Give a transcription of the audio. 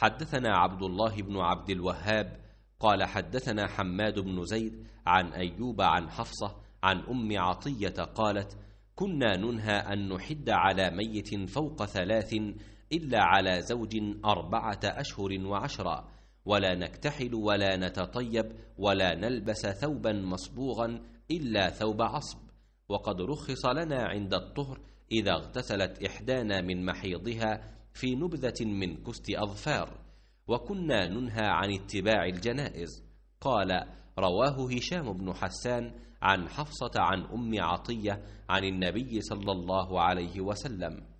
حدثنا عبد الله بن عبد الوهاب قال حدثنا حماد بن زيد عن أيوب عن حفصة عن أم عطية قالت كنا ننهى أن نحد على ميت فوق ثلاث إلا على زوج أربعة أشهر وعشرة ولا نكتحل ولا نتطيب ولا نلبس ثوبا مصبوغا إلا ثوب عصب وقد رخص لنا عند الطهر إذا اغتسلت إحدانا من محيضها في نبذة من كست أظفار وكنا ننهى عن اتباع الجنائز قال رواه هشام بن حسان عن حفصة عن أم عطية عن النبي صلى الله عليه وسلم